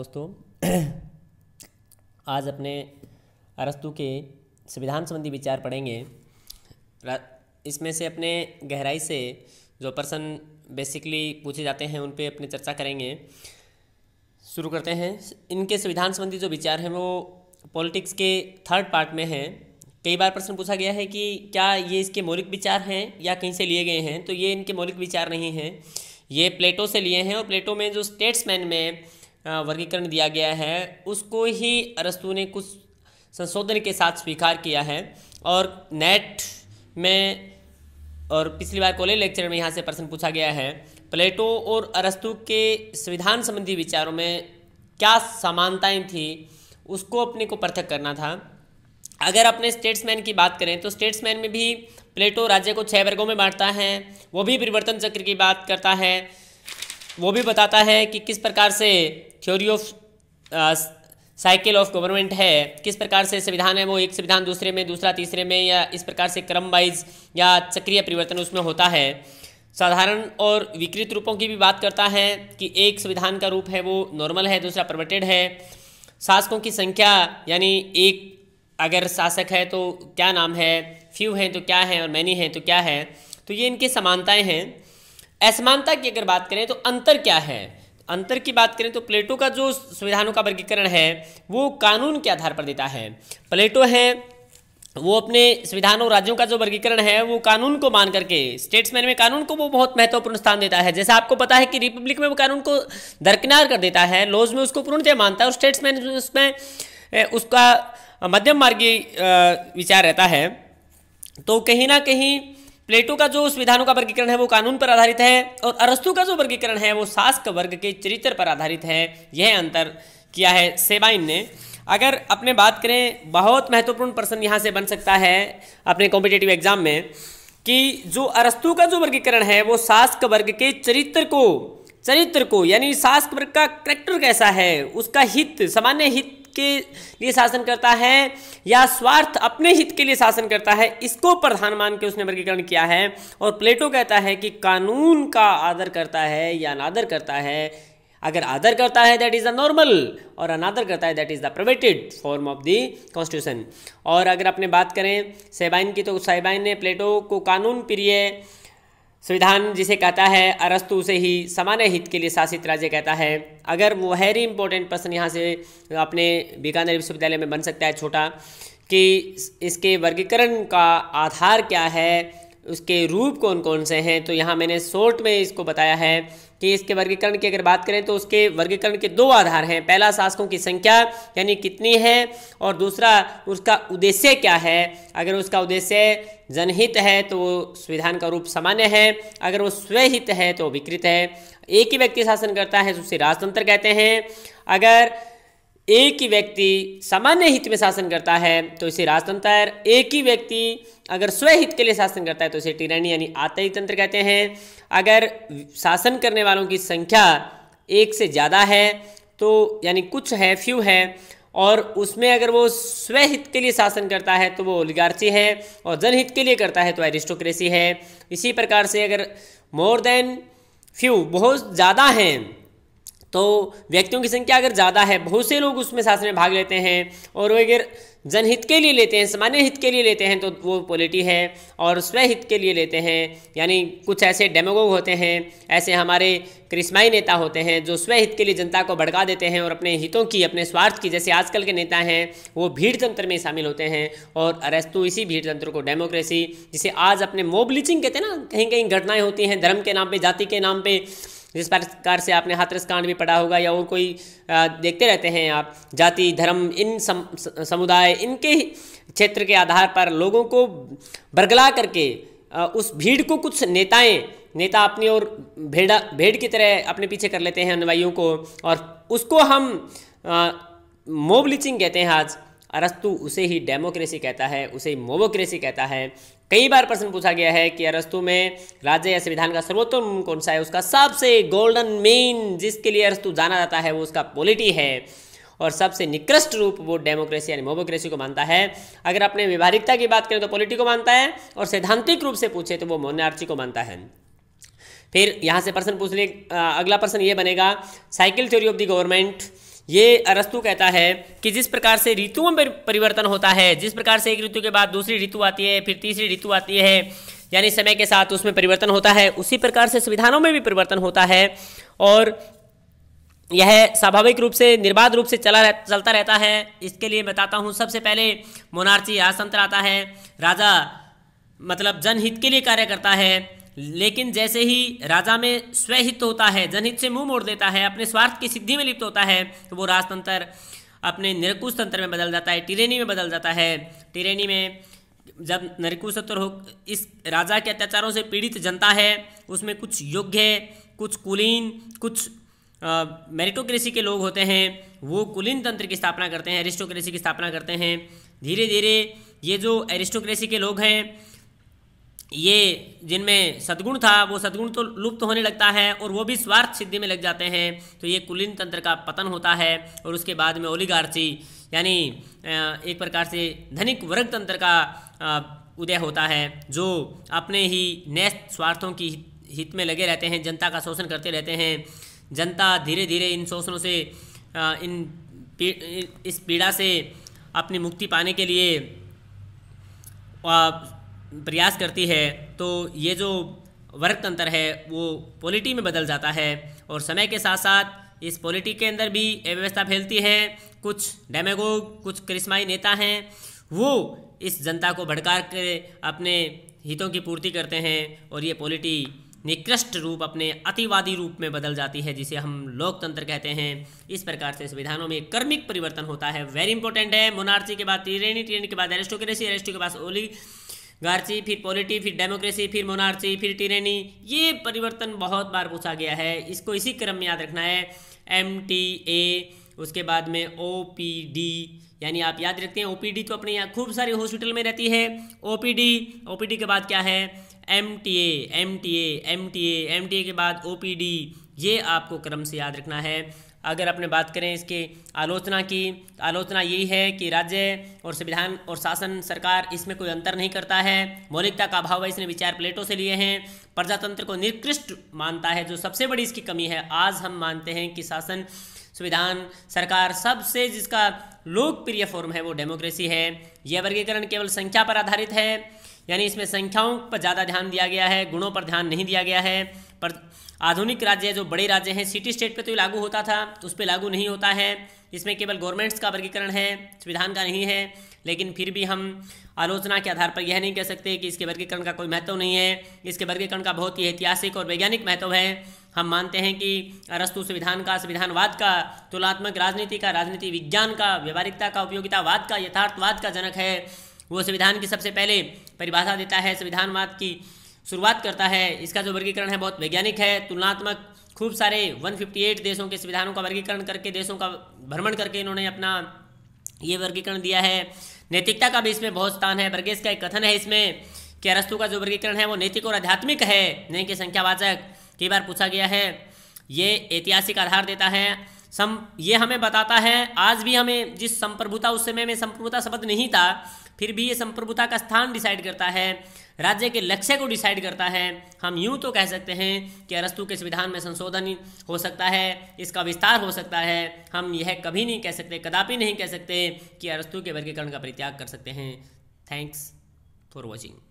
दोस्तों आज अपने अरस्तु के संविधान संबंधी विचार पढ़ेंगे इसमें से अपने गहराई से जो प्रश्न बेसिकली पूछे जाते हैं उन पे अपने चर्चा करेंगे शुरू करते हैं इनके संविधान संबंधी जो विचार हैं वो पॉलिटिक्स के थर्ड पार्ट में हैं कई बार प्रश्न पूछा गया है कि क्या ये इसके मौलिक विचार हैं या कहीं से लिए गए हैं तो ये इनके मौलिक विचार नहीं हैं ये प्लेटो से लिए हैं और प्लेटो में जो स्टेट्समैन में वर्गीकरण दिया गया है उसको ही अरस्तु ने कुछ संशोधन के साथ स्वीकार किया है और नेट में और पिछली बार कॉलेज लेक्चर में यहाँ से प्रश्न पूछा गया है प्लेटो और अरस्तु के संविधान संबंधी विचारों में क्या समानताएं थी उसको अपने को पृथक करना था अगर अपने स्टेट्समैन की बात करें तो स्टेट्समैन में भी प्लेटो राज्य को छह वर्गों में बांटता है वो भी परिवर्तन चक्र की बात करता है वो भी बताता है कि किस प्रकार से theory of cycle of government है किस प्रकार से संविधान है वो एक संविधान दूसरे में दूसरा तीसरे में या इस प्रकार से क्रम वाइज या चक्रीय परिवर्तन उसमें होता है साधारण और विकृत रूपों की भी बात करता है कि एक संविधान का रूप है वो नॉर्मल है दूसरा परवर्टेड है शासकों की संख्या यानी एक अगर शासक है तो क्या नाम है फ्यू हैं तो क्या है और मैनी हैं तो क्या है तो ये इनकी समानताएँ हैं असमानता की अगर बात करें तो अंतर क्या है अंतर की बात करें तो प्लेटो का जो संविधानों का वर्गीकरण है वो कानून के आधार पर देता है प्लेटो है वो अपने संविधान और राज्यों का जो वर्गीकरण है वो कानून को मान करके स्टेट्समैन में कानून को वो बहुत महत्वपूर्ण स्थान देता है जैसे आपको पता है कि रिपब्लिक में वो कानून को दरकिनार कर देता है लॉज में उसको पूर्णतः मानता है और स्टेट्समैन उसमें उसका मध्यम मार्गी विचार रहता है तो कहीं ना कहीं प्लेटो का जो उस विधानों का वर्गीकरण है वो कानून पर आधारित है और अरस्तु का जो वर्गीकरण है वो शासक वर्ग के चरित्र पर आधारित है यह अंतर किया है सेबाइन ने अगर अपने बात करें बहुत महत्वपूर्ण प्रश्न यहाँ से बन सकता है अपने कॉम्पिटेटिव एग्जाम में कि जो अरस्तु का जो वर्गीकरण है वो शासक वर्ग के चरित्र को चरित्र को यानी शासक वर्ग का करेक्टर कैसा है उसका हित सामान्य हित के लिए शासन करता है या स्वार्थ अपने हित के लिए शासन करता है इसको प्रधान मान के उसने वर्गीकरण किया है और प्लेटो कहता है कि कानून का आदर करता है या अनादर करता है अगर आदर करता है दैट इज़ द नॉर्मल और अनादर करता है that is the perverted form of the constitution और अगर अपने बात करें सेबाइन की तो सेबाइन ने प्लेटो को कानून प्रिय संविधान जिसे कहता है अरस्तु से ही सामान्य हित के लिए शासित राज्य कहता है अगर वो वेरी इंपॉर्टेंट पर्सन यहाँ से अपने बीकानेर विश्वविद्यालय में बन सकता है छोटा कि इसके वर्गीकरण का आधार क्या है उसके रूप कौन कौन से हैं तो यहाँ मैंने शॉर्ट में इसको बताया है कि इसके वर्गीकरण की अगर बात करें तो उसके वर्गीकरण के दो आधार हैं पहला शासकों की संख्या यानी कितनी है और दूसरा उसका उद्देश्य क्या है अगर उसका उद्देश्य जनहित है तो वो संविधान का रूप सामान्य है अगर वो स्वहित है तो विकृत है एक ही व्यक्ति शासन करता है तो उसे राजतंत्र कहते हैं अगर एक ही व्यक्ति सामान्य हित में शासन करता है तो इसे राजतंत्र एक ही व्यक्ति अगर स्वहित के लिए शासन करता है तो इसे टिरानी यानी आतई तंत्र कहते हैं अगर शासन करने वालों की संख्या एक से ज़्यादा है तो यानी कुछ है फ्यू है और उसमें अगर वो स्वहित के लिए शासन करता है तो वो ओलिगार्ची है और जनहित के लिए करता है तो एरिस्टोक्रेसी है इसी प्रकार से अगर मोर देन फ्यू बहुत ज़्यादा हैं तो व्यक्तियों की संख्या अगर ज़्यादा है बहुत से लोग उसमें शासन में भाग लेते हैं और वो अगर जनहित के लिए लेते हैं सामान्य हित के लिए लेते हैं तो वो पॉलिटी है और स्वहित हित के लिए लेते हैं यानी कुछ ऐसे डेमोगोग होते हैं ऐसे हमारे करिश्माई नेता होते हैं जो स्वहित हित के लिए जनता को भड़का देते हैं और अपने हितों की अपने स्वार्थ की जैसे आजकल के नेता हैं वो भीड़ तंत्र में शामिल होते हैं और अरेस्तु इसी भीड़ तंत्र को डेमोक्रेसी जिसे आज अपने मोबलिचिंग कहते हैं ना कहीं कहीं घटनाएँ होती हैं धर्म के नाम पर जाति के नाम पर जिस प्रकार से आपने हाथरस कांड भी पढ़ा होगा या और कोई देखते रहते हैं आप जाति धर्म इन सम, समुदाय इनके क्षेत्र के आधार पर लोगों को बरगला करके उस भीड़ को कुछ नेताएं नेता अपनी ओर भेड़ा भेड़ की तरह अपने पीछे कर लेते हैं अनुयायियों को और उसको हम मोब लिचिंग कहते हैं आज अरस्तु उसे ही डेमोक्रेसी कहता है उसे ही मोबोक्रेसी कहता है कई बार प्रश्न पूछा गया है कि अरस्तु में राज्य या संविधान का सर्वोत्तम कौन सा है उसका सबसे गोल्डन मेन जिसके लिए अरस्तु जाना जाता है वो उसका पॉलिटी है और सबसे निकृष्ट रूप वो डेमोक्रेसी यानी मोबोक्रेसी को मानता है अगर अपने व्यवहारिकता की बात करें तो पॉलिटी को मानता है और सैद्धांतिक रूप से पूछे तो वो मोनार्ची को मानता है फिर यहाँ से प्रश्न पूछ अगला प्रश्न ये बनेगा cycle theory of the government ये अरस्तु कहता है कि जिस प्रकार से ऋतुओं में परिवर्तन होता है जिस प्रकार से एक ऋतु के बाद दूसरी ऋतु आती है फिर तीसरी ऋतु आती है यानी समय के साथ उसमें परिवर्तन होता है उसी प्रकार से संविधानों में भी परिवर्तन होता है और यह स्वाभाविक रूप से निर्बाध रूप से चला रह, चलता रहता है इसके लिए बताता हूँ सबसे पहले मोनार्ची राजतंत्र आता है राजा मतलब जनहित के लिए कार्य करता है लेकिन जैसे ही राजा में स्वहित होता है जनहित से मुंह मोड़ देता है अपने स्वार्थ की सिद्धि में लिप्त होता है तो वो राजतंत्र अपने निरकुश तंत्र में बदल जाता है टिरेनी में बदल जाता है टिरेनी में जब नरकुश तंत्र हो इस राजा के अत्याचारों से पीड़ित जनता है उसमें कुछ योग्य कुछ कुलीन कुछ मेरिटोक्रेसी के लोग होते हैं वो कुलीन तंत्र की स्थापना करते हैं एरिस्टोक्रेसी की स्थापना करते हैं धीरे धीरे ये जो एरिस्टोक्रेसी के लोग हैं ये जिनमें सद्गुण था वो सद्गुण तो लुप्त होने लगता है और वो भी स्वार्थ सिद्धि में लग जाते हैं तो ये कुलीन तंत्र का पतन होता है और उसके बाद में ओलीगार्ची यानी एक प्रकार से धनिक वर्ग तंत्र का उदय होता है जो अपने ही न्यस्त स्वार्थों की हित में लगे रहते हैं जनता का शोषण करते रहते हैं जनता धीरे धीरे इन शोषणों से इन पी, इस पीड़ा से अपनी मुक्ति पाने के लिए प्रयास करती है तो ये जो वर्ग तंत्र है वो पॉलिटी में बदल जाता है और समय के साथ साथ इस पॉलिटी के अंदर भी अव्यवस्था फैलती है कुछ डेमेगोग कुछ करिश्माई नेता हैं वो इस जनता को भड़का कर अपने हितों की पूर्ति करते हैं और ये पॉलिटी निकृष्ट रूप अपने अतिवादी रूप में बदल जाती है जिसे हम लोकतंत्र कहते हैं इस प्रकार से संविधानों में कर्मिक परिवर्तन होता है वेरी इंपॉर्टेंट है मोनार्ची के बाद त्रिरेणी त्रिरेणी के बाद एरेस्टोक्रेसी एरेस्टो के बाद ओली गार्ची फिर पॉलिटी फिर डेमोक्रेसी फिर मोनार्ची फिर टिरेनी ये परिवर्तन बहुत बार पूछा गया है इसको इसी क्रम में याद रखना है एम टी ए उसके बाद में ओ पी डी यानी आप याद रखते हैं ओ पी डी तो अपने यहाँ खूब सारे हॉस्पिटल में रहती है O P D O P D के बाद क्या है M T A M T A M T A M T A के बाद ओ पी डी ये आपको क्रम से याद रखना है अगर अपने बात करें इसके आलोचना की आलोचना यही है कि राज्य और संविधान और शासन सरकार इसमें कोई अंतर नहीं करता है मौलिकता का अभाव इसने विचार प्लेटों से लिए हैं प्रजातंत्र को निकृष्ट मानता है जो सबसे बड़ी इसकी कमी है आज हम मानते हैं कि शासन संविधान सरकार सबसे जिसका लोकप्रिय फॉर्म है वो डेमोक्रेसी है यह वर्गीकरण केवल संख्या पर आधारित है यानी इसमें संख्याओं पर ज़्यादा ध्यान दिया गया है गुणों पर ध्यान नहीं दिया गया है पर आधुनिक राज्य जो बड़े राज्य हैं सिटी स्टेट पे तो लागू होता था तो उस पर लागू नहीं होता है इसमें केवल गवर्नमेंट्स का वर्गीकरण है संविधान का नहीं है लेकिन फिर भी हम आलोचना के आधार पर यह नहीं कह सकते कि इसके वर्गीकरण का कोई महत्व नहीं है इसके वर्गीकरण का बहुत ही ऐतिहासिक और वैज्ञानिक महत्व है हम मानते हैं कि अरस्तु संविधान का संविधानवाद का तुलनात्मक राजनीति का राजनीति विज्ञान का व्यवहारिकता का उपयोगितावाद का यथार्थवाद का जनक है वो संविधान की सबसे पहले परिभाषा देता है संविधानवाद की शुरुआत करता है इसका जो वर्गीकरण है बहुत वैज्ञानिक है तुलनात्मक खूब सारे 158 देशों के संविधानों का वर्गीकरण करके देशों का भ्रमण करके इन्होंने अपना ये वर्गीकरण दिया है नैतिकता का भी इसमें बहुत स्थान है वर्गेश का एक कथन है इसमें कि अरस्तु का जो वर्गीकरण है वो नैतिक और आध्यात्मिक है नई कि संख्यावाचक कई बार पूछा गया है ये ऐतिहासिक आधार देता है सम ये हमें बताता है आज भी हमें जिस संप्रभुता उस समय में संप्रभुता शब्द नहीं था फिर भी ये संप्रभुता का स्थान डिसाइड करता है राज्य के लक्ष्य को डिसाइड करता है हम यूं तो कह सकते हैं कि अरस्तु के संविधान में संशोधन हो सकता है इसका विस्तार हो सकता है हम यह कभी नहीं कह सकते कदापि नहीं कह सकते कि अरस्तु के वर्गीकरण का परित्याग कर सकते हैं थैंक्स फॉर वॉचिंग